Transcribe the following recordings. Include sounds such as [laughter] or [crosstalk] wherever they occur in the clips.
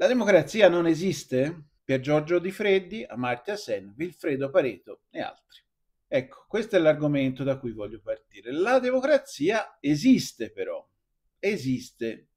La democrazia non esiste? Per Giorgio Di Freddi, Amartya Sen, Vilfredo Pareto e altri. Ecco, questo è l'argomento da cui voglio partire. La democrazia esiste però, esiste,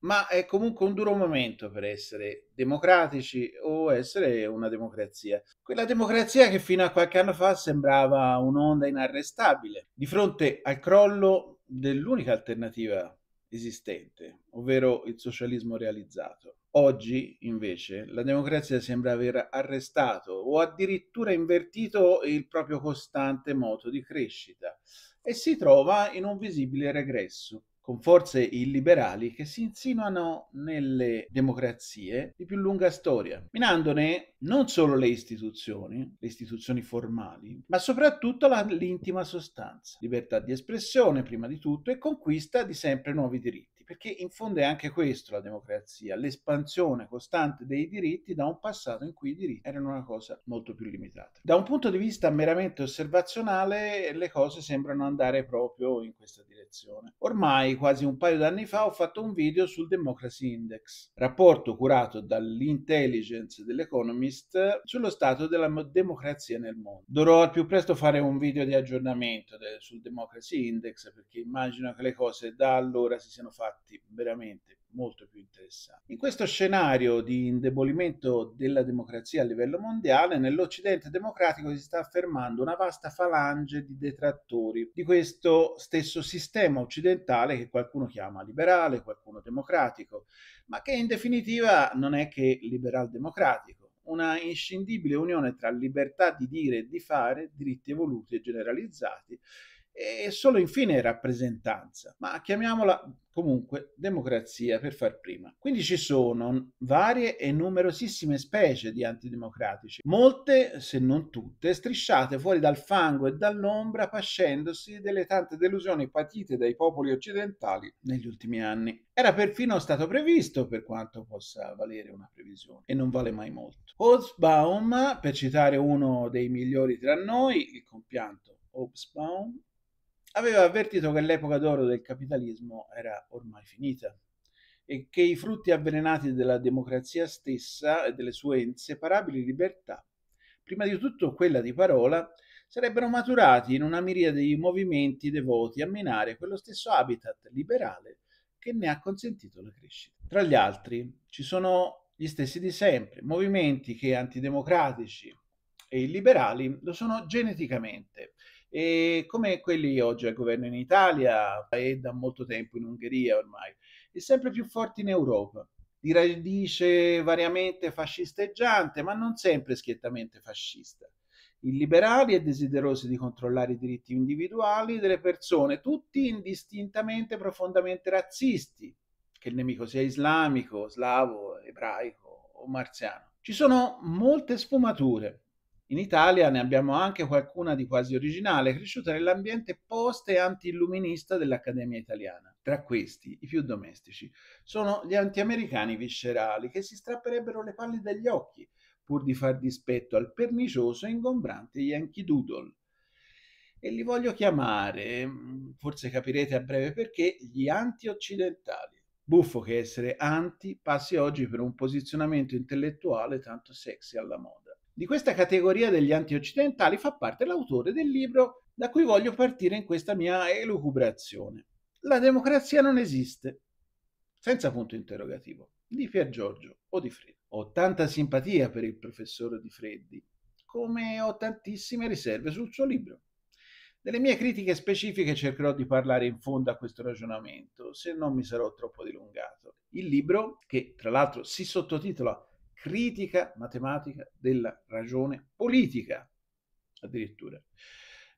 ma è comunque un duro momento per essere democratici o essere una democrazia. Quella democrazia che fino a qualche anno fa sembrava un'onda inarrestabile. Di fronte al crollo dell'unica alternativa esistente, ovvero il socialismo realizzato. Oggi, invece, la democrazia sembra aver arrestato o addirittura invertito il proprio costante moto di crescita e si trova in un visibile regresso con forze illiberali che si insinuano nelle democrazie di più lunga storia, minandone non solo le istituzioni, le istituzioni formali, ma soprattutto la, l'intima sostanza, libertà di espressione prima di tutto e conquista di sempre nuovi diritti perché in fondo è anche questo la democrazia, l'espansione costante dei diritti da un passato in cui i diritti erano una cosa molto più limitata. Da un punto di vista meramente osservazionale le cose sembrano andare proprio in questa direzione. Ormai quasi un paio d'anni fa ho fatto un video sul Democracy Index, rapporto curato dall'intelligence dell'Economist sullo stato della democrazia nel mondo. Dovrò al più presto fare un video di aggiornamento sul Democracy Index perché immagino che le cose da allora si siano fatte fatti veramente molto più interessanti. In questo scenario di indebolimento della democrazia a livello mondiale, nell'Occidente democratico si sta affermando una vasta falange di detrattori di questo stesso sistema occidentale che qualcuno chiama liberale, qualcuno democratico, ma che in definitiva non è che liberal democratico una inscindibile unione tra libertà di dire e di fare, diritti evoluti e generalizzati, e solo infine rappresentanza, ma chiamiamola comunque democrazia per far prima. Quindi ci sono varie e numerosissime specie di antidemocratici, molte se non tutte, strisciate fuori dal fango e dall'ombra, pascendosi delle tante delusioni patite dai popoli occidentali negli ultimi anni. Era perfino stato previsto, per quanto possa valere una previsione, e non vale mai molto. Holzbaum, per citare uno dei migliori tra noi, il compianto Hobsbawm, aveva avvertito che l'epoca d'oro del capitalismo era ormai finita e che i frutti avvelenati della democrazia stessa e delle sue inseparabili libertà, prima di tutto quella di parola, sarebbero maturati in una miriade di movimenti devoti a minare quello stesso habitat liberale che ne ha consentito la crescita. Tra gli altri ci sono gli stessi di sempre, movimenti che antidemocratici e illiberali lo sono geneticamente e come quelli oggi al governo in Italia e da molto tempo in Ungheria ormai, e sempre più forti in Europa, di radice variamente fascisteggiante, ma non sempre schiettamente fascista illiberali e desiderosi di controllare i diritti individuali delle persone, tutti indistintamente profondamente razzisti, che il nemico sia islamico, slavo, ebraico o marziano. Ci sono molte sfumature in Italia ne abbiamo anche qualcuna di quasi originale, cresciuta nell'ambiente post e anti-illuminista dell'Accademia Italiana. Tra questi, i più domestici, sono gli anti-americani viscerali che si strapperebbero le palle dagli occhi pur di far dispetto al pernicioso e ingombrante Yankee Doodle. E li voglio chiamare, mm, forse capirete a breve perché, gli anti-occidentali. Buffo che essere anti passi oggi per un posizionamento intellettuale tanto sexy alla moda. Di questa categoria degli antioccidentali fa parte l'autore del libro da cui voglio partire in questa mia elucubrazione. La democrazia non esiste. Senza punto interrogativo. Di Pier Giorgio o di Freddi. Ho tanta simpatia per il professore Di Freddi, come ho tantissime riserve sul suo libro. Delle mie critiche specifiche cercherò di parlare in fondo a questo ragionamento, se non mi sarò troppo dilungato. Il libro, che tra l'altro si sottotitola critica matematica della ragione politica, addirittura.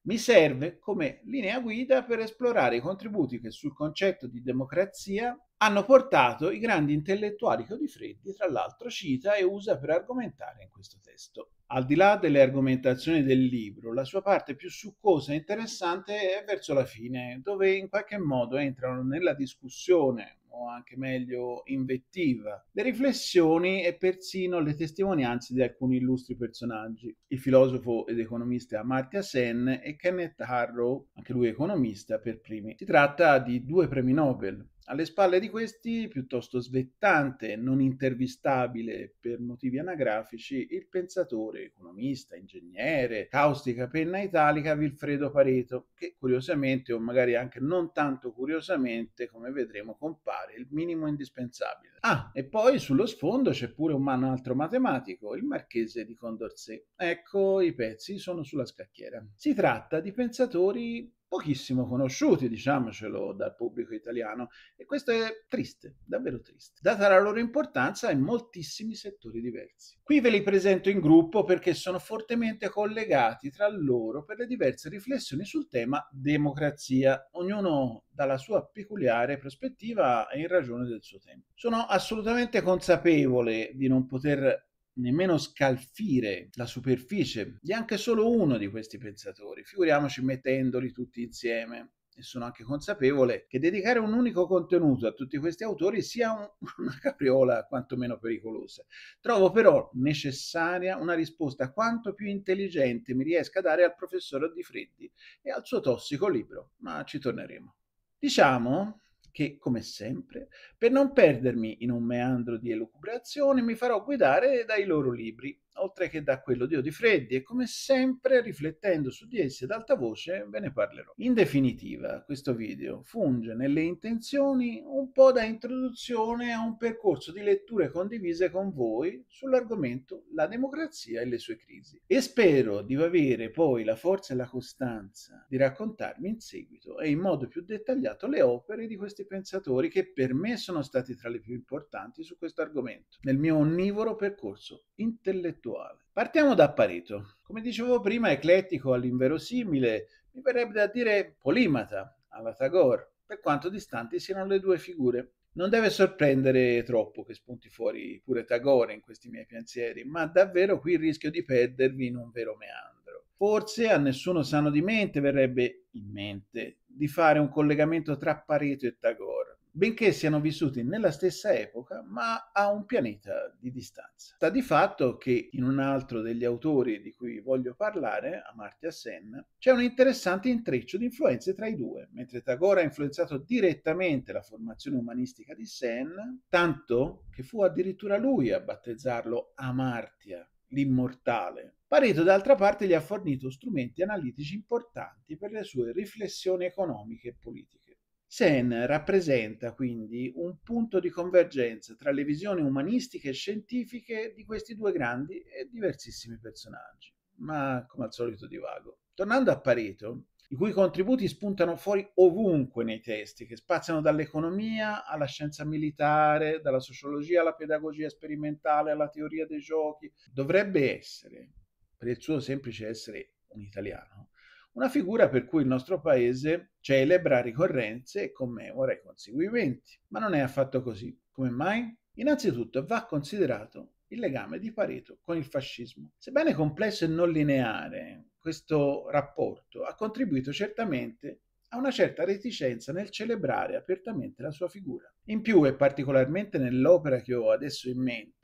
Mi serve come linea guida per esplorare i contributi che sul concetto di democrazia hanno portato i grandi intellettuali che Odifreddi, tra l'altro, cita e usa per argomentare in questo testo. Al di là delle argomentazioni del libro, la sua parte più succosa e interessante è verso la fine, dove in qualche modo entrano nella discussione o anche meglio invettiva, le riflessioni e persino le testimonianze di alcuni illustri personaggi, il filosofo ed economista Amartya Sen e Kenneth Harrow, anche lui economista per primi. Si tratta di due premi Nobel, alle spalle di questi, piuttosto svettante e non intervistabile per motivi anagrafici, il pensatore, economista, ingegnere, caustica penna italica Vilfredo Pareto, che curiosamente o magari anche non tanto curiosamente, come vedremo, compare il minimo indispensabile. Ah, e poi sullo sfondo c'è pure un altro matematico, il marchese di Condorcet. Ecco, i pezzi sono sulla scacchiera. Si tratta di pensatori pochissimo conosciuti, diciamocelo, dal pubblico italiano e questo è triste, davvero triste, data la loro importanza in moltissimi settori diversi. Qui ve li presento in gruppo perché sono fortemente collegati tra loro per le diverse riflessioni sul tema democrazia, ognuno dalla sua peculiare prospettiva e in ragione del suo tempo. Sono assolutamente consapevole di non poter nemmeno scalfire la superficie di anche solo uno di questi pensatori, figuriamoci mettendoli tutti insieme. E sono anche consapevole che dedicare un unico contenuto a tutti questi autori sia un, [laughs] una capriola quantomeno pericolosa. Trovo però necessaria una risposta quanto più intelligente mi riesca a dare al professor Di Freddi e al suo tossico libro, ma ci torneremo. Diciamo che, come sempre, per non perdermi in un meandro di elucubrazioni, mi farò guidare dai loro libri oltre che da quello di Odifreddi e come sempre riflettendo su di essi ad alta voce ve ne parlerò. In definitiva, questo video funge nelle intenzioni un po' da introduzione a un percorso di letture condivise con voi sull'argomento la democrazia e le sue crisi e spero di avere poi la forza e la costanza di raccontarmi in seguito e in modo più dettagliato le opere di questi pensatori che per me sono stati tra le più importanti su questo argomento nel mio onnivoro percorso intellettuale intellettuale. Partiamo da Pareto. Come dicevo prima, eclettico all'inverosimile, mi verrebbe da dire polimata alla Tagore, per quanto distanti siano le due figure. Non deve sorprendere troppo che spunti fuori pure Tagore in questi miei pensieri, ma davvero qui rischio di perdervi in un vero meandro. Forse a nessuno sano di mente verrebbe in mente di fare un collegamento tra Pareto e Tagore benché siano vissuti nella stessa epoca ma a un pianeta di distanza. Sta di fatto che in un altro degli autori di cui voglio parlare, Amartya Sen, c'è un interessante intreccio di influenze tra i due. Mentre Tagore ha influenzato direttamente la formazione umanistica di Sen, tanto che fu addirittura lui a battezzarlo Amartya, l'immortale. Pareto d'altra parte gli ha fornito strumenti analitici importanti per le sue riflessioni economiche e politiche. Sen rappresenta quindi un punto di convergenza tra le visioni umanistiche e scientifiche di questi due grandi e diversissimi personaggi, ma come al solito divago. Tornando a Pareto, i cui contributi spuntano fuori ovunque nei testi, che spaziano dall'economia alla scienza militare, dalla sociologia alla pedagogia sperimentale, alla teoria dei giochi, dovrebbe essere, per il suo semplice essere un italiano, una figura per cui il nostro paese celebra ricorrenze e commemora i conseguimenti. Ma non è affatto così. Come mai? Innanzitutto va considerato il legame di Pareto con il fascismo. Sebbene complesso e non lineare, questo rapporto ha contribuito certamente a una certa reticenza nel celebrare apertamente la sua figura. In più, e particolarmente nell'opera che ho adesso in mente,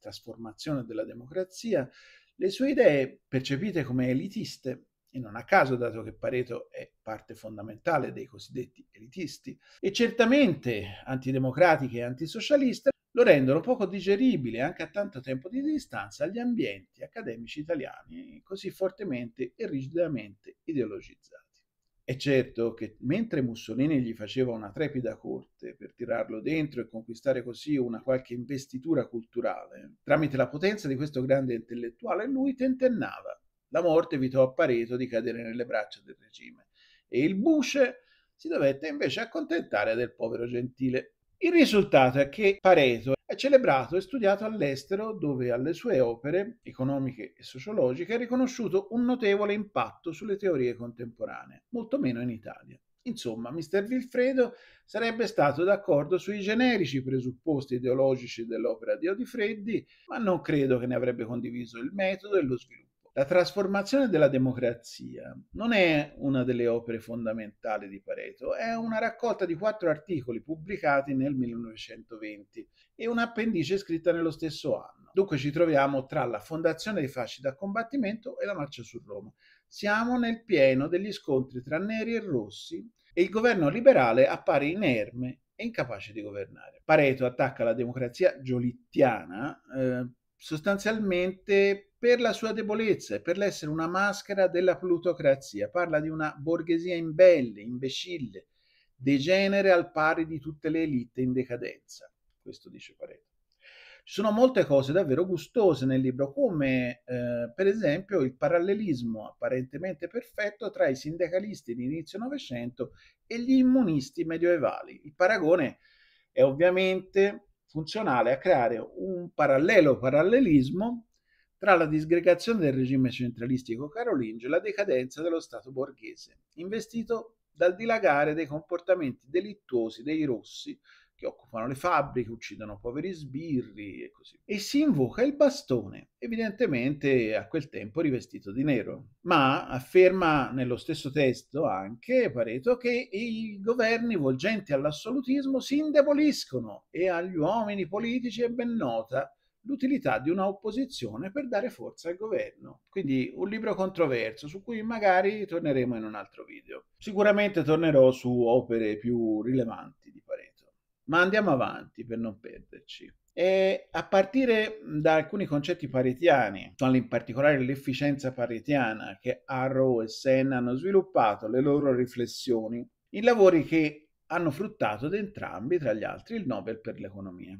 Trasformazione della democrazia, le sue idee, percepite come elitiste, e non a caso dato che Pareto è parte fondamentale dei cosiddetti elitisti, e certamente antidemocratiche e antisocialiste, lo rendono poco digeribile anche a tanto tempo di distanza agli ambienti accademici italiani così fortemente e rigidamente ideologizzati. È certo che mentre Mussolini gli faceva una trepida corte per tirarlo dentro e conquistare così una qualche investitura culturale, tramite la potenza di questo grande intellettuale lui tentennava la morte evitò a Pareto di cadere nelle braccia del regime e il Buce si dovette invece accontentare del povero Gentile. Il risultato è che Pareto è celebrato e studiato all'estero dove alle sue opere economiche e sociologiche è riconosciuto un notevole impatto sulle teorie contemporanee, molto meno in Italia. Insomma, mister Vilfredo sarebbe stato d'accordo sui generici presupposti ideologici dell'opera di Odifreddi, ma non credo che ne avrebbe condiviso il metodo e lo sviluppo. La trasformazione della democrazia non è una delle opere fondamentali di Pareto, è una raccolta di quattro articoli pubblicati nel 1920 e un'appendice scritta nello stesso anno. Dunque ci troviamo tra la fondazione dei fasci da combattimento e la marcia su Roma. Siamo nel pieno degli scontri tra neri e rossi e il governo liberale appare inerme e incapace di governare. Pareto attacca la democrazia giolittiana eh, sostanzialmente per la sua debolezza e per l'essere una maschera della plutocrazia. Parla di una borghesia imbelle, imbecille, degenere al pari di tutte le elite in decadenza. Questo dice Pareto. Ci sono molte cose davvero gustose nel libro, come eh, per esempio il parallelismo apparentemente perfetto tra i sindacalisti di inizio Novecento e gli immunisti medioevali. Il paragone è ovviamente funzionale a creare un parallelo parallelismo tra la disgregazione del regime centralistico carolingio e la decadenza dello Stato borghese, investito dal dilagare dei comportamenti delittuosi dei rossi che occupano le fabbriche, uccidono poveri sbirri e così. E si invoca il bastone, evidentemente a quel tempo rivestito di nero. Ma afferma nello stesso testo anche Pareto che i governi volgenti all'assolutismo si indeboliscono e agli uomini politici è ben nota l'utilità di una opposizione per dare forza al governo. Quindi un libro controverso su cui magari torneremo in un altro video. Sicuramente tornerò su opere più rilevanti di Pareto, ma andiamo avanti per non perderci. E a partire da alcuni concetti paretiani, in particolare l'efficienza paretiana che Arrow e Sen hanno sviluppato, le loro riflessioni, i lavori che hanno fruttato ad entrambi, tra gli altri, il Nobel per l'economia.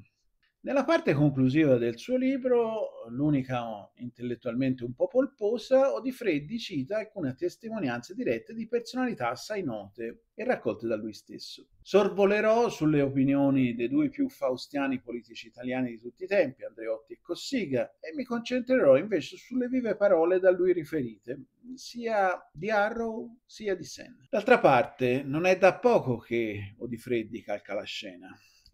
Nella parte conclusiva del suo libro, l'unica oh, intellettualmente un po' polposa, Odifreddi cita alcune testimonianze dirette di personalità assai note e raccolte da lui stesso. Sorvolerò sulle opinioni dei due più faustiani politici italiani di tutti i tempi, Andreotti e Cossiga, e mi concentrerò invece sulle vive parole da lui riferite, sia di Arrow sia di Senna. D'altra parte, non è da poco che Odifreddi calca la scena.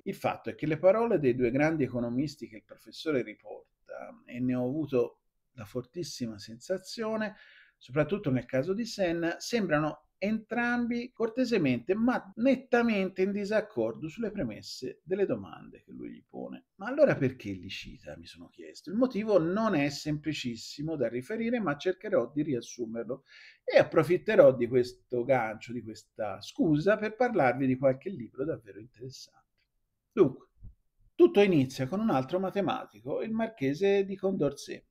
Il fatto è che le parole dei due grandi economisti che il professore riporta, e ne ho avuto la fortissima sensazione, soprattutto nel caso di Senna, sembrano entrambi cortesemente ma nettamente in disaccordo sulle premesse delle domande che lui gli pone. Ma allora perché li cita? Mi sono chiesto. Il motivo non è semplicissimo da riferire, ma cercherò di riassumerlo e approfitterò di questo gancio, di questa scusa, per parlarvi di qualche libro davvero interessante. Dunque, tutto inizia con un altro matematico, il marchese di Condorcet,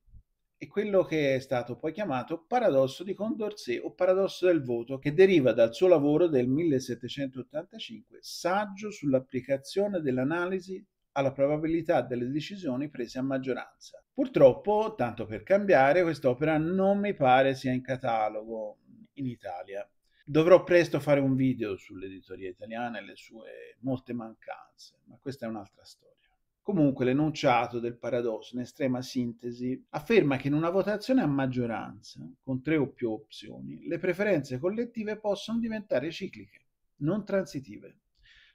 e quello che è stato poi chiamato paradosso di Condorcet o paradosso del voto, che deriva dal suo lavoro del 1785, saggio sull'applicazione dell'analisi alla probabilità delle decisioni prese a maggioranza. Purtroppo, tanto per cambiare, quest'opera non mi pare sia in catalogo in Italia. Dovrò presto fare un video sull'editoria italiana e le sue molte mancanze, ma questa è un'altra storia. Comunque l'enunciato del paradosso, in estrema sintesi, afferma che in una votazione a maggioranza, con tre o più opzioni, le preferenze collettive possono diventare cicliche, non transitive,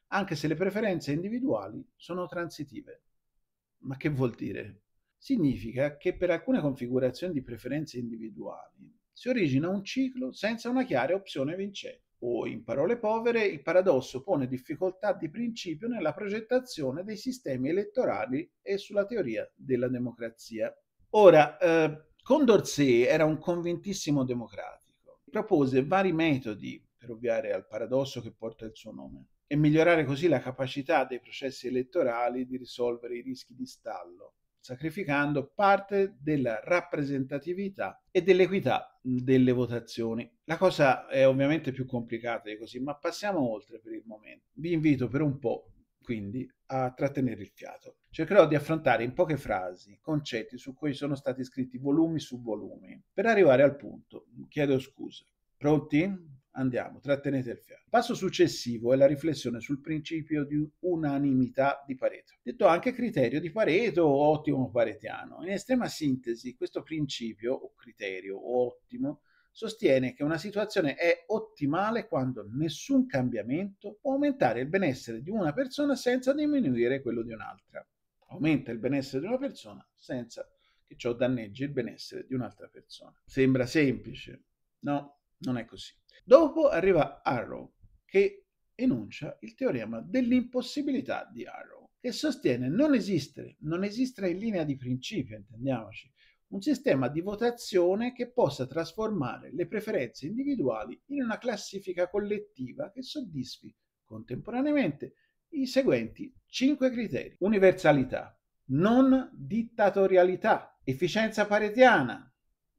anche se le preferenze individuali sono transitive. Ma che vuol dire? Significa che per alcune configurazioni di preferenze individuali si origina un ciclo senza una chiara opzione vincente. O, in parole povere, il paradosso pone difficoltà di principio nella progettazione dei sistemi elettorali e sulla teoria della democrazia. Ora, eh, Condorcet era un convintissimo democratico, propose vari metodi per ovviare al paradosso che porta il suo nome e migliorare così la capacità dei processi elettorali di risolvere i rischi di stallo sacrificando parte della rappresentatività e dell'equità delle votazioni. La cosa è ovviamente più complicata di così, ma passiamo oltre per il momento. Vi invito per un po', quindi, a trattenere il fiato. Cercherò di affrontare in poche frasi concetti su cui sono stati scritti volumi su volumi, per arrivare al punto. Chiedo scusa. Pronti? Andiamo, trattenete il fiato. Passo successivo è la riflessione sul principio di unanimità di Pareto, detto anche criterio di Pareto o ottimo paretiano. In estrema sintesi, questo principio o criterio o ottimo sostiene che una situazione è ottimale quando nessun cambiamento può aumentare il benessere di una persona senza diminuire quello di un'altra. Aumenta il benessere di una persona senza che ciò danneggi il benessere di un'altra persona. Sembra semplice? No, non è così. Dopo arriva Arrow, che enuncia il teorema dell'impossibilità di Arrow, che sostiene non esistere, non esistere in linea di principio, intendiamoci, un sistema di votazione che possa trasformare le preferenze individuali in una classifica collettiva che soddisfi contemporaneamente i seguenti cinque criteri. Universalità, non dittatorialità, efficienza paretiana,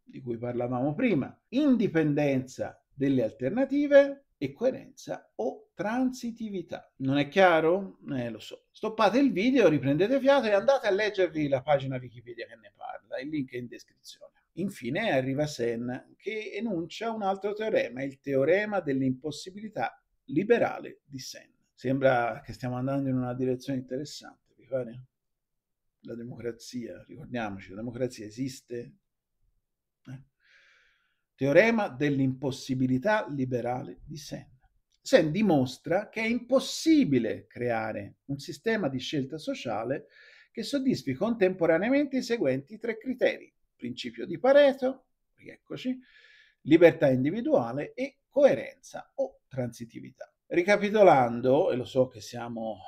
di cui parlavamo prima, indipendenza delle alternative e coerenza o transitività. Non è chiaro? Eh, lo so. Stoppate il video, riprendete fiato e andate a leggervi la pagina Wikipedia che ne parla, il link è in descrizione. Infine arriva Sen che enuncia un altro teorema, il teorema dell'impossibilità liberale di Sen. Sembra che stiamo andando in una direzione interessante, vi pare? La democrazia, ricordiamoci, la democrazia esiste, teorema dell'impossibilità liberale di Sen. Sen dimostra che è impossibile creare un sistema di scelta sociale che soddisfi contemporaneamente i seguenti tre criteri. Principio di Pareto, eccoci, libertà individuale e coerenza o transitività. Ricapitolando, e lo so che siamo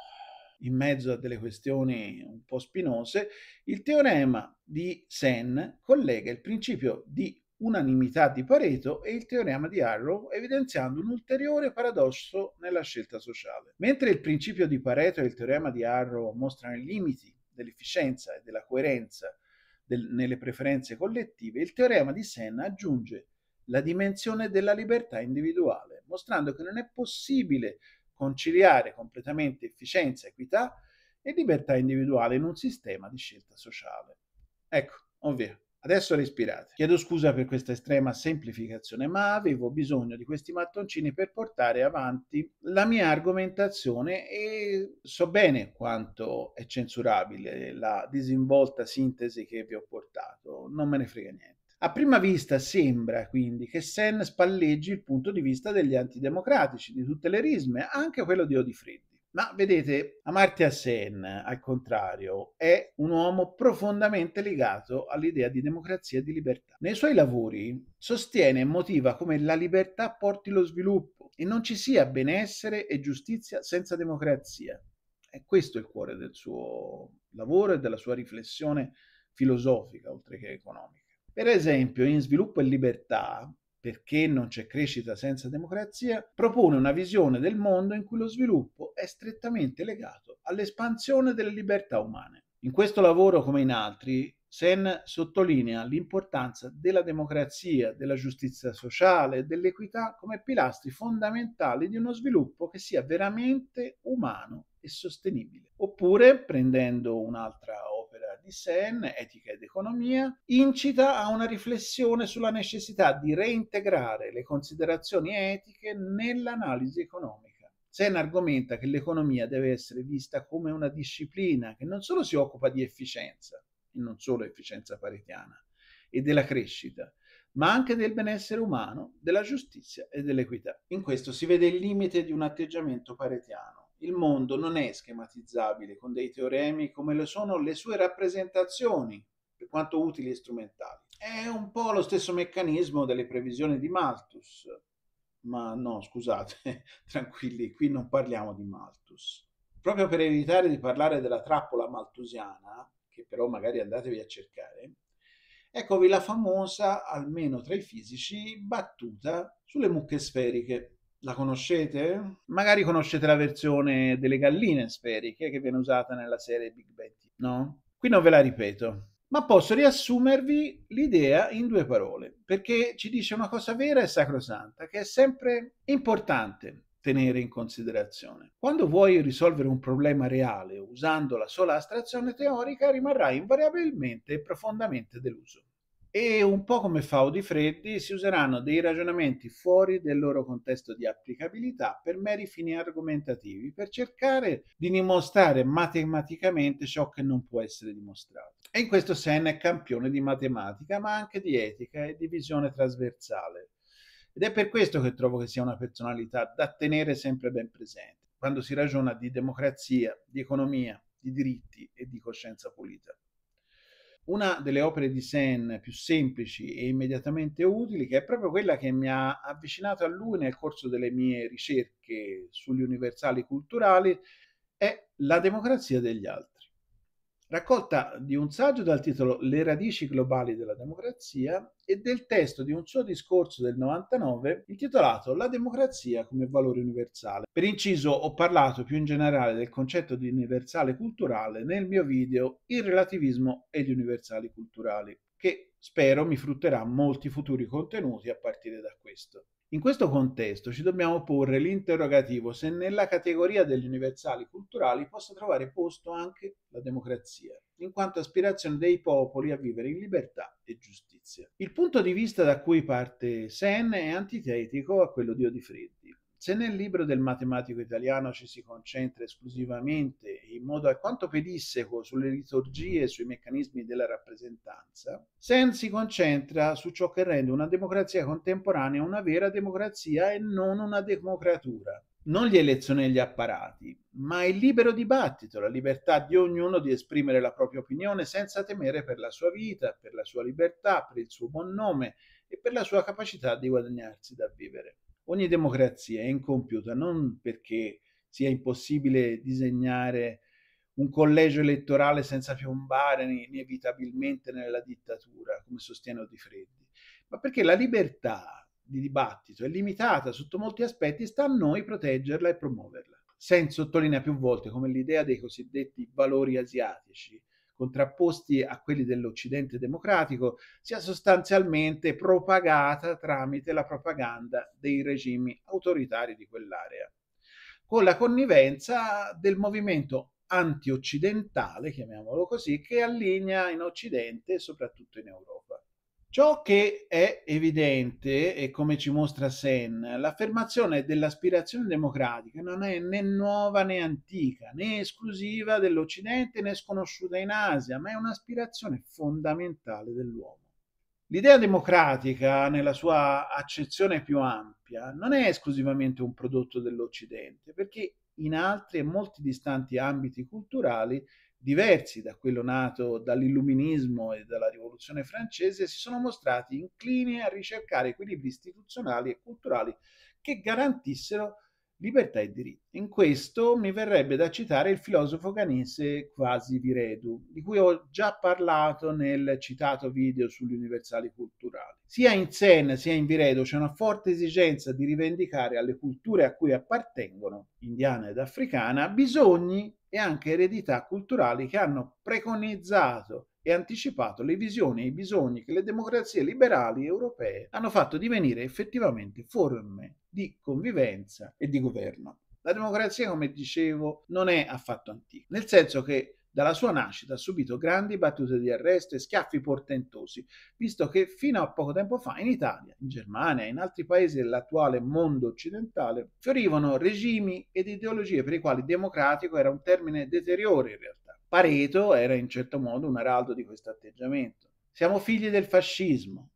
in mezzo a delle questioni un po' spinose, il teorema di Sen collega il principio di unanimità di Pareto e il teorema di Arrow, evidenziando un ulteriore paradosso nella scelta sociale. Mentre il principio di Pareto e il teorema di Arrow mostrano i limiti dell'efficienza e della coerenza del, nelle preferenze collettive, il teorema di Senna aggiunge la dimensione della libertà individuale, mostrando che non è possibile conciliare completamente efficienza, equità e libertà individuale in un sistema di scelta sociale. Ecco, ovvero Adesso respirate. Chiedo scusa per questa estrema semplificazione, ma avevo bisogno di questi mattoncini per portare avanti la mia argomentazione e so bene quanto è censurabile la disinvolta sintesi che vi ho portato, non me ne frega niente. A prima vista sembra quindi che Sen spalleggi il punto di vista degli antidemocratici di tutte le risme, anche quello di Odifreddi. Ma vedete, Amartya Sen, al contrario, è un uomo profondamente legato all'idea di democrazia e di libertà. Nei suoi lavori sostiene e motiva come la libertà porti lo sviluppo e non ci sia benessere e giustizia senza democrazia. E questo è il cuore del suo lavoro e della sua riflessione filosofica, oltre che economica. Per esempio, in Sviluppo e Libertà, perché non c'è crescita senza democrazia, propone una visione del mondo in cui lo sviluppo è strettamente legato all'espansione delle libertà umane. In questo lavoro, come in altri, Sen sottolinea l'importanza della democrazia, della giustizia sociale, dell'equità come pilastri fondamentali di uno sviluppo che sia veramente umano e sostenibile. Oppure, prendendo un'altra opera, di Sen, Etica ed Economia, incita a una riflessione sulla necessità di reintegrare le considerazioni etiche nell'analisi economica. Sen argomenta che l'economia deve essere vista come una disciplina che non solo si occupa di efficienza, e non solo efficienza paretiana, e della crescita, ma anche del benessere umano, della giustizia e dell'equità. In questo si vede il limite di un atteggiamento paretiano il mondo non è schematizzabile con dei teoremi come lo sono le sue rappresentazioni, per quanto utili e strumentali. È un po' lo stesso meccanismo delle previsioni di Malthus, ma no, scusate, [laughs] tranquilli, qui non parliamo di Malthus. Proprio per evitare di parlare della trappola malthusiana, che però magari andatevi a cercare, eccovi la famosa, almeno tra i fisici, battuta sulle mucche sferiche. La conoscete? Magari conoscete la versione delle galline sferiche che viene usata nella serie Big Betty, no? Qui non ve la ripeto, ma posso riassumervi l'idea in due parole, perché ci dice una cosa vera e sacrosanta, che è sempre importante tenere in considerazione. Quando vuoi risolvere un problema reale usando la sola astrazione teorica, rimarrai invariabilmente e profondamente deluso e un po' come Faudi Freddi si useranno dei ragionamenti fuori del loro contesto di applicabilità per meri fini argomentativi, per cercare di dimostrare matematicamente ciò che non può essere dimostrato. E in questo Senna è campione di matematica, ma anche di etica e di visione trasversale. Ed è per questo che trovo che sia una personalità da tenere sempre ben presente quando si ragiona di democrazia, di economia, di diritti e di coscienza pulita una delle opere di Sen più semplici e immediatamente utili, che è proprio quella che mi ha avvicinato a lui nel corso delle mie ricerche sugli universali culturali, è La democrazia degli altri raccolta di un saggio dal titolo Le radici globali della democrazia e del testo di un suo discorso del 99 intitolato La democrazia come valore universale. Per inciso ho parlato più in generale del concetto di universale culturale nel mio video Il relativismo e gli universali culturali, che spero mi frutterà molti futuri contenuti a partire da questo. In questo contesto ci dobbiamo porre l'interrogativo se nella categoria degli universali culturali possa trovare posto anche la democrazia, in quanto aspirazione dei popoli a vivere in libertà e giustizia. Il punto di vista da cui parte Sen è antitetico a quello di Odifreddi se nel libro del matematico italiano ci si concentra esclusivamente, in modo alquanto pedisseco, sulle liturgie e sui meccanismi della rappresentanza, Sen si concentra su ciò che rende una democrazia contemporanea una vera democrazia e non una democratura non gli elezioni e gli apparati, ma il libero dibattito, la libertà di ognuno di esprimere la propria opinione senza temere per la sua vita, per la sua libertà, per il suo buon nome e per la sua capacità di guadagnarsi da vivere ogni democrazia è incompiuta non perché sia impossibile disegnare un collegio elettorale senza piombare inevitabilmente nella dittatura, come sostiene Di Freddi, ma perché la libertà di dibattito è limitata sotto molti aspetti, e sta a noi proteggerla e promuoverla. Sen sottolinea più volte come l'idea dei cosiddetti valori asiatici contrapposti a quelli dell'Occidente democratico, sia sostanzialmente propagata tramite la propaganda dei regimi autoritari di quell'area, con la connivenza del movimento antioccidentale, chiamiamolo così, che allinea in Occidente e soprattutto in Europa. Ciò che è evidente, e come ci mostra Sen, l'affermazione dell'aspirazione democratica non è né nuova né antica, né esclusiva dell'Occidente né sconosciuta in Asia, ma è un'aspirazione fondamentale dell'uomo. L'idea democratica, nella sua accezione più ampia, non è esclusivamente un prodotto dell'Occidente, perché in altri e molti distanti ambiti culturali diversi da quello nato dall'illuminismo e dalla rivoluzione francese, si sono mostrati inclini a ricercare equilibri istituzionali e culturali che garantissero libertà e diritti. In questo mi verrebbe da citare il filosofo ghanese Quasi Viredu, di cui ho già parlato nel citato video sugli universali culturali. Sia in Zen sia in Viredu c'è una forte esigenza di rivendicare alle culture a cui appartengono, indiana ed africana, bisogni e anche eredità culturali che hanno preconizzato e anticipato le visioni e i bisogni che le democrazie liberali europee hanno fatto divenire effettivamente forme di convivenza e di governo. La democrazia, come dicevo, non è affatto antica, nel senso che dalla sua nascita ha subito grandi battute di arresto e schiaffi portentosi, visto che fino a poco tempo fa in Italia, in Germania e in altri paesi dell'attuale mondo occidentale fiorivano regimi ed ideologie per i quali democratico era un termine deteriore in realtà Pareto era in certo modo un araldo di questo atteggiamento. Siamo figli del fascismo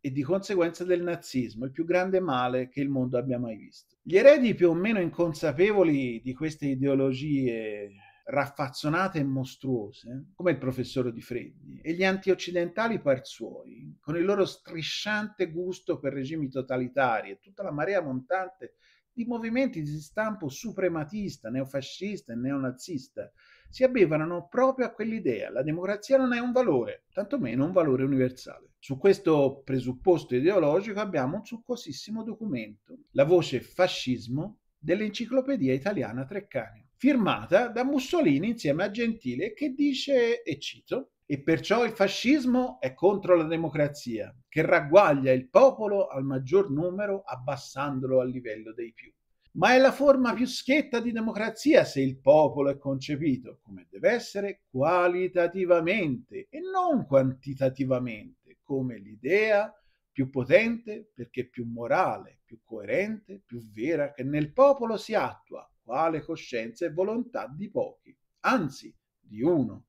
e di conseguenza del nazismo, il più grande male che il mondo abbia mai visto. Gli eredi più o meno inconsapevoli di queste ideologie raffazzonate e mostruose, come il professore Di Freddi, e gli antioccidentali par suoi, con il loro strisciante gusto per regimi totalitari e tutta la marea montante di movimenti di stampo suprematista, neofascista e neonazista, si abbevano proprio a quell'idea. La democrazia non è un valore, tantomeno un valore universale. Su questo presupposto ideologico abbiamo un succosissimo documento, la voce fascismo dell'enciclopedia italiana Treccani, firmata da Mussolini insieme a Gentile, che dice, e cito, e perciò il fascismo è contro la democrazia, che ragguaglia il popolo al maggior numero abbassandolo al livello dei più ma è la forma più schietta di democrazia se il popolo è concepito, come deve essere, qualitativamente e non quantitativamente, come l'idea più potente perché più morale, più coerente, più vera, che nel popolo si attua, quale coscienza e volontà di pochi, anzi di uno,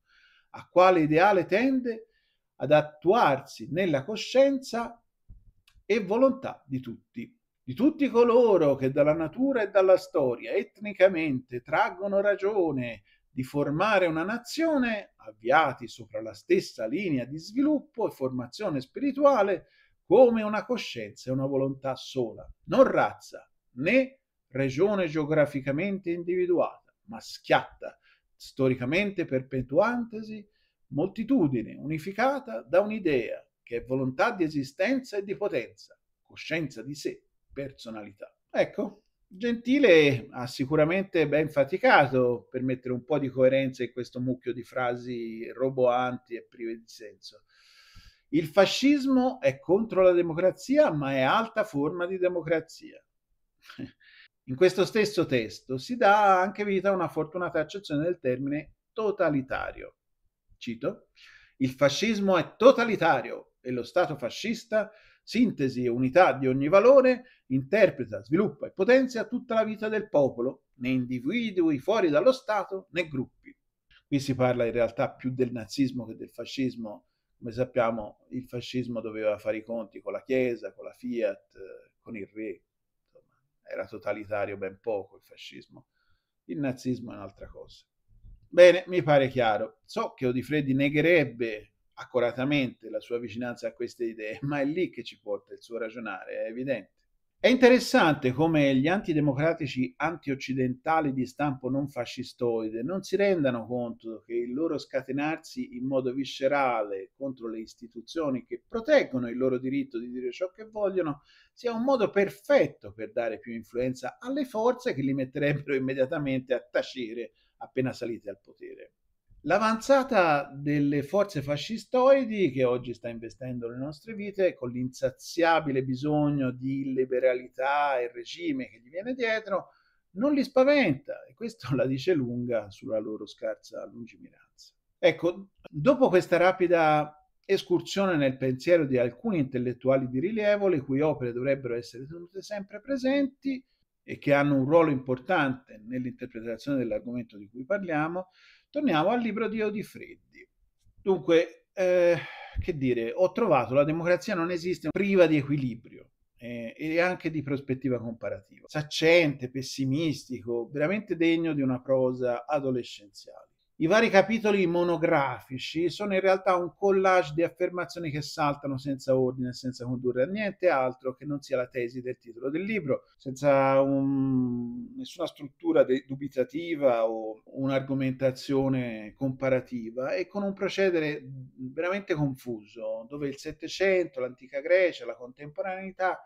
a quale ideale tende ad attuarsi nella coscienza e volontà di tutti di tutti coloro che dalla natura e dalla storia etnicamente traggono ragione di formare una nazione, avviati sopra la stessa linea di sviluppo e formazione spirituale, come una coscienza e una volontà sola, non razza né regione geograficamente individuata, ma schiatta, storicamente perpetuantesi, moltitudine unificata da un'idea che è volontà di esistenza e di potenza, coscienza di sé, personalità. Ecco, Gentile ha sicuramente ben faticato per mettere un po' di coerenza in questo mucchio di frasi roboanti e prive di senso. Il fascismo è contro la democrazia, ma è alta forma di democrazia. [laughs] In questo stesso testo si dà anche vita a una fortunata accezione del termine totalitario. Cito: Il fascismo è totalitario e lo Stato fascista è sintesi e unità di ogni valore, interpreta, sviluppa e potenzia tutta la vita del popolo, né individui fuori dallo Stato né gruppi. Qui si parla in realtà più del nazismo che del fascismo. Come sappiamo, il fascismo doveva fare i conti con la Chiesa, con la Fiat, eh, con il re. Insomma, era totalitario ben poco il fascismo. Il nazismo è un'altra cosa. Bene, mi pare chiaro. So che Odifreddi negherebbe accuratamente la sua vicinanza a queste idee, [laughs] ma è lì che ci porta il suo ragionare, è evidente. È interessante come gli antidemocratici antioccidentali di stampo non fascistoide non si rendano conto che il loro scatenarsi in modo viscerale contro le istituzioni che proteggono il loro diritto di dire ciò che vogliono sia un modo perfetto per dare più influenza alle forze che li metterebbero [laughs] immediatamente a tacere appena salite al potere. L'avanzata delle forze fascistoidi che oggi sta investendo le nostre vite con l'insaziabile bisogno di liberalità e regime che gli viene dietro non li spaventa e questo [laughs] la dice lunga sulla loro scarsa lungimiranza. Ecco, dopo questa rapida escursione nel pensiero di alcuni intellettuali di rilievo, le cui opere dovrebbero essere tenute sempre presenti e che hanno un ruolo importante nell'interpretazione dell'argomento di cui parliamo, Torniamo al libro di Odifreddi. Dunque, eh, che dire, ho trovato la democrazia non esiste priva di equilibrio eh, e anche di prospettiva comparativa. Saccente, pessimistico, veramente degno di una prosa adolescenziale. I vari capitoli monografici sono in realtà un collage di affermazioni che saltano senza ordine, senza condurre a niente altro che non sia la tesi del titolo del libro, senza un, nessuna struttura de- dubitativa o un'argomentazione comparativa e con un procedere veramente confuso, dove il Settecento, l'antica Grecia, la contemporaneità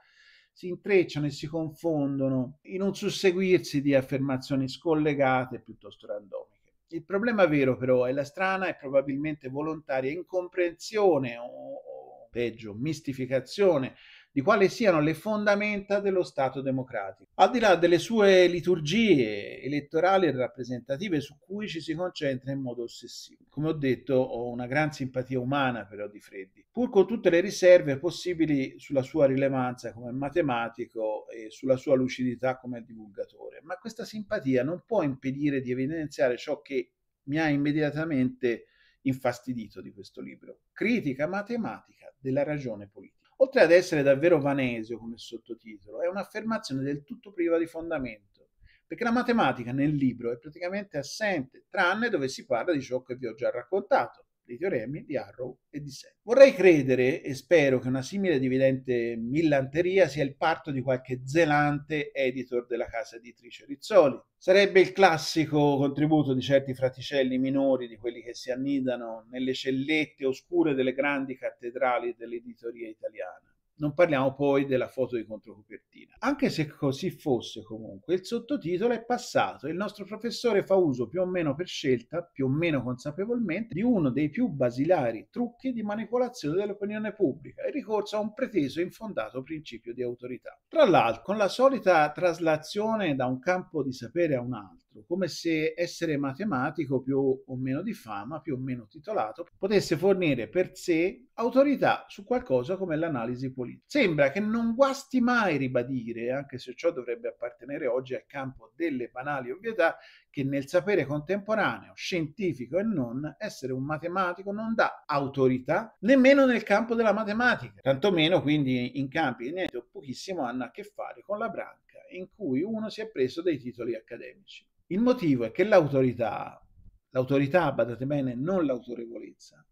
si intrecciano e si confondono in un susseguirsi di affermazioni scollegate piuttosto randomiche. Il problema vero però è la strana e probabilmente volontaria incomprensione o, o peggio mistificazione di quali siano le fondamenta dello Stato democratico. Al di là delle sue liturgie elettorali e rappresentative su cui ci si concentra in modo ossessivo. Come ho detto, ho una gran simpatia umana però di Freddi, pur con tutte le riserve possibili sulla sua rilevanza come matematico e sulla sua lucidità come divulgatore, ma questa simpatia non può impedire di evidenziare ciò che mi ha immediatamente infastidito di questo libro. Critica matematica della ragione politica oltre ad essere davvero vanesio come sottotitolo, è un'affermazione del tutto priva di fondamento, perché la matematica nel libro è praticamente assente, tranne dove si parla di ciò che vi ho già raccontato, dei teoremi di Arrow e di Sen. Vorrei credere e spero che una simile dividente millanteria sia il parto di qualche zelante editor della casa editrice Rizzoli. Sarebbe il classico contributo di certi fraticelli minori, di quelli che si annidano nelle cellette oscure delle grandi cattedrali dell'editoria italiana non parliamo poi della foto di controcopertina. Anche se così fosse comunque, il sottotitolo è passato e il nostro professore fa uso più o meno per scelta, più o meno consapevolmente, di uno dei più basilari trucchi di manipolazione dell'opinione pubblica, e ricorso a un preteso e infondato principio di autorità. Tra l'altro, con la solita traslazione da un campo di sapere a un altro, questo, come se essere matematico più o meno di fama, più o meno titolato, potesse fornire per sé autorità su qualcosa come l'analisi politica. Sembra che non guasti mai ribadire, anche se ciò dovrebbe appartenere oggi al campo delle banali ovvietà, che nel sapere contemporaneo, scientifico e non, essere un matematico non dà autorità nemmeno nel campo della matematica, tantomeno quindi in campi che niente o pochissimo hanno a che fare con la branca in cui uno si è preso dei titoli accademici. Il motivo è che l'autorità, l'autorità, badate bene, non l'autorevolezza,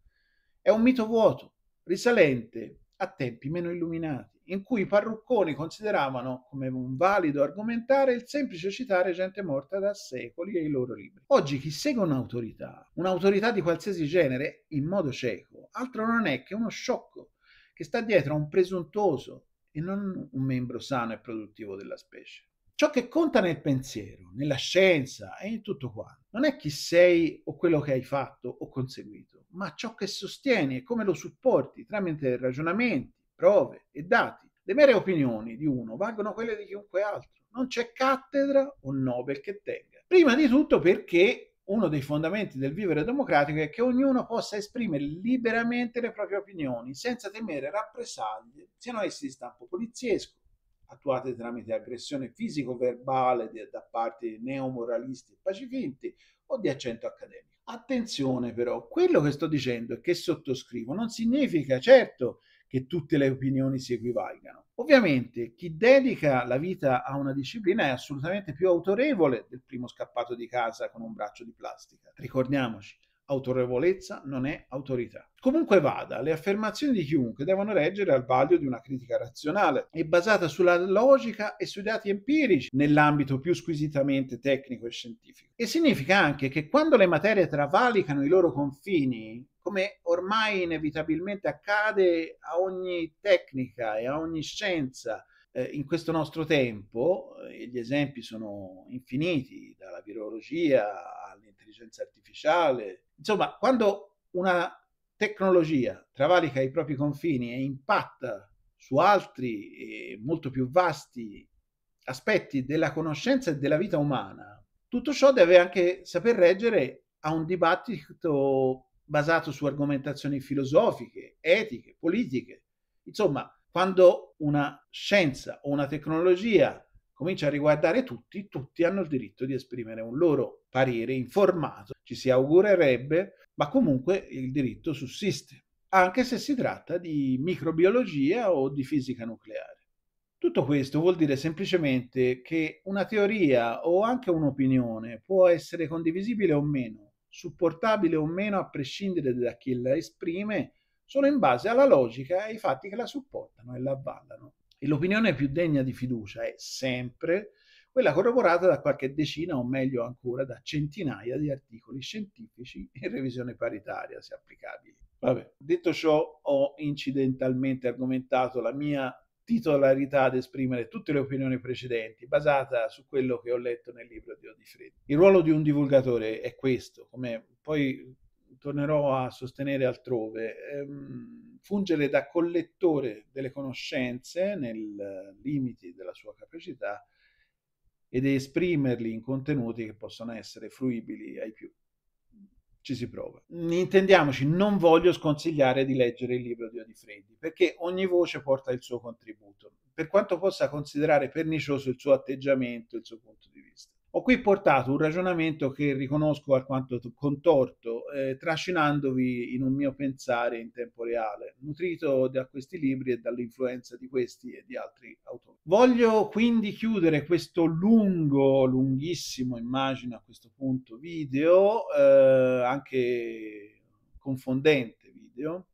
è un mito vuoto, risalente a tempi meno illuminati in cui i parrucconi consideravano come un valido argomentare il semplice citare gente morta da secoli e i loro libri. Oggi chi segue un'autorità, un'autorità di qualsiasi genere, in modo cieco, altro non è che uno sciocco che sta dietro a un presuntuoso e non un membro sano e produttivo della specie. Ciò che conta nel pensiero, nella scienza e in tutto quanto, non è chi sei o quello che hai fatto o conseguito, ma ciò che sostieni e come lo supporti tramite il ragionamento prove e dati. Le mere opinioni di uno valgono quelle di chiunque altro. Non c'è cattedra o Nobel che tenga. Prima di tutto perché uno dei fondamenti del vivere democratico è che ognuno possa esprimere liberamente le proprie opinioni senza temere rappresaglie, siano esse di stampo poliziesco, attuate tramite aggressione fisico-verbale da parte di neomoralisti e pacifisti o di accento accademico. Attenzione però, quello che sto dicendo e che sottoscrivo non significa certo e tutte le opinioni si equivalgano. Ovviamente chi dedica la vita a una disciplina è assolutamente più autorevole del primo scappato di casa con un braccio di plastica. Ricordiamoci, autorevolezza non è autorità. Comunque vada, le affermazioni di chiunque devono reggere al vaglio di una critica razionale e basata sulla logica e sui dati empirici nell'ambito più squisitamente tecnico e scientifico. E significa anche che quando le materie travalicano i loro confini, come ormai inevitabilmente accade a ogni tecnica e a ogni scienza, eh, in questo nostro tempo, e eh, gli esempi sono infiniti, dalla virologia l'intelligenza artificiale. Insomma, quando una tecnologia travalica i propri confini e impatta su altri e eh, molto più vasti aspetti della conoscenza e della vita umana, tutto ciò deve anche saper reggere a un dibattito basato su argomentazioni filosofiche, etiche, politiche. Insomma, quando una scienza o una tecnologia comincia a riguardare tutti, tutti hanno il diritto di esprimere un loro parere informato, ci si augurerebbe, ma comunque il diritto sussiste, anche se si tratta di microbiologia o di fisica nucleare. Tutto questo vuol dire semplicemente che una teoria o anche un'opinione può essere condivisibile o meno, supportabile o meno a prescindere da chi la esprime, solo in base alla logica e ai fatti che la supportano e la avvallano. E l'opinione più degna di fiducia è sempre quella corroborata da qualche decina o meglio ancora da centinaia di articoli scientifici in revisione paritaria, se applicabili. Vabbè. Detto ciò, ho incidentalmente argomentato la mia titolarità ad esprimere tutte le opinioni precedenti, basata su quello che ho letto nel libro di Odifreddi. Il ruolo di un divulgatore è questo, come poi tornerò a sostenere altrove, ehm, fungere da collettore delle conoscenze nel limite della sua capacità ed esprimerli in contenuti che possono essere fruibili ai più. Ci si prova. Intendiamoci, non voglio sconsigliare di leggere il libro di Odifreddi, perché ogni voce porta il suo contributo, per quanto possa considerare pernicioso il suo atteggiamento, il suo punto di vista, ho qui portato un ragionamento che riconosco alquanto contorto, eh, trascinandovi in un mio pensare in tempo reale, nutrito da questi libri e dall'influenza di questi e di altri autori. Voglio quindi chiudere questo lungo, lunghissimo, immagino a questo punto, video, eh, anche confondente video,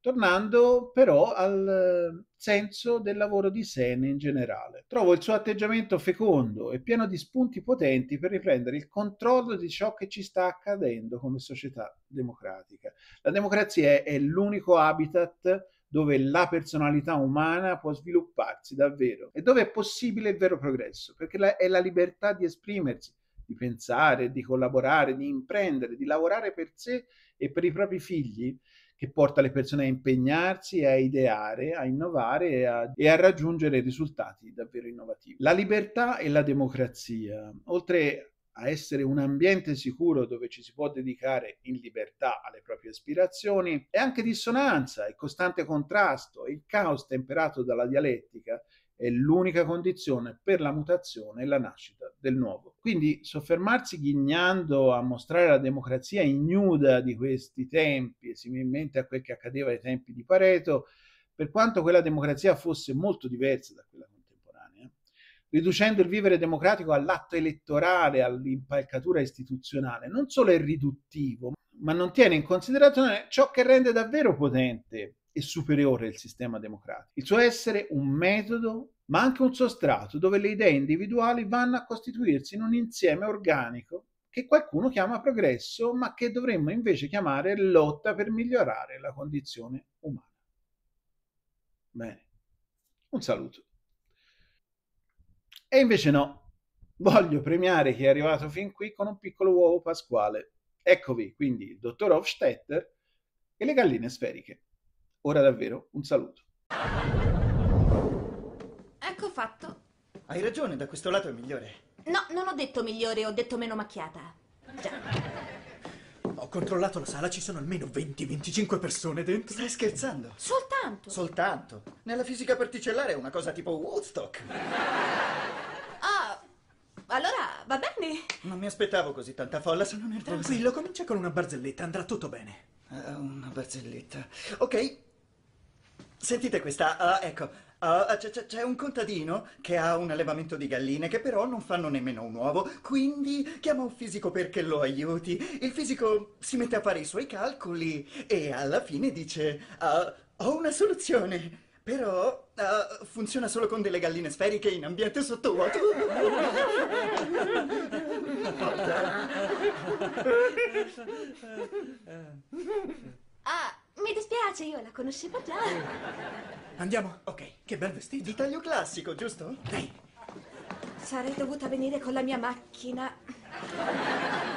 tornando però al eh, senso del lavoro di Sene in generale. Trovo il suo atteggiamento fecondo e pieno di spunti potenti per riprendere il controllo di ciò che ci sta accadendo come società democratica. La democrazia è l'unico habitat dove la personalità umana può svilupparsi davvero e dove è possibile il vero progresso, perché è la libertà di esprimersi, di pensare, di collaborare, di imprendere, di lavorare per sé e per i propri figli che porta le persone a impegnarsi, a ideare, a innovare e a, e a raggiungere risultati davvero innovativi. La libertà e la democrazia, oltre a essere un ambiente sicuro dove ci si può dedicare in libertà alle proprie aspirazioni, è anche dissonanza, il costante contrasto, il caos temperato dalla dialettica è l'unica condizione per la mutazione e la nascita del nuovo. Quindi soffermarsi ghignando a mostrare la democrazia ignuda di questi tempi, similmente a quel che accadeva ai tempi di Pareto, per quanto quella democrazia fosse molto diversa da quella contemporanea, riducendo il vivere democratico all'atto elettorale, all'impalcatura istituzionale, non solo è riduttivo, ma non tiene in considerazione ciò che rende davvero potente e superiore del sistema democratico. Il suo essere un metodo, ma anche un sostrato dove le idee individuali vanno a costituirsi in un insieme organico che qualcuno chiama progresso, ma che dovremmo invece chiamare lotta per migliorare la condizione umana. Bene, un saluto. E invece no, voglio premiare chi è arrivato fin qui con un piccolo uovo pasquale. Eccovi quindi il dottor Hofstetter e le galline sferiche. Ora davvero un saluto. Ecco fatto. Hai ragione, da questo lato è migliore. No, non ho detto migliore, ho detto meno macchiata. Già. Ho controllato la sala, ci sono almeno 20-25 persone dentro. Stai scherzando? Soltanto. Soltanto. Nella fisica particellare è una cosa tipo Woodstock. Ah, allora va bene. Non mi aspettavo così tanta folla, sono nervoso. Tranquillo, comincia con una barzelletta, andrà tutto bene. Uh, una barzelletta. Ok, Sentite questa, uh, ecco, uh, c'è, c'è un contadino che ha un allevamento di galline che però non fanno nemmeno un uovo, quindi chiama un fisico perché lo aiuti. Il fisico si mette a fare i suoi calcoli e alla fine dice, uh, ho una soluzione, però funziona solo con delle galline sferiche in ambiente sottovuoto. [laughs] ah! Mi dispiace, io la conoscevo già. Andiamo? Ok, che bel vestito. Di taglio classico, giusto? Dai. Sarei dovuta venire con la mia macchina.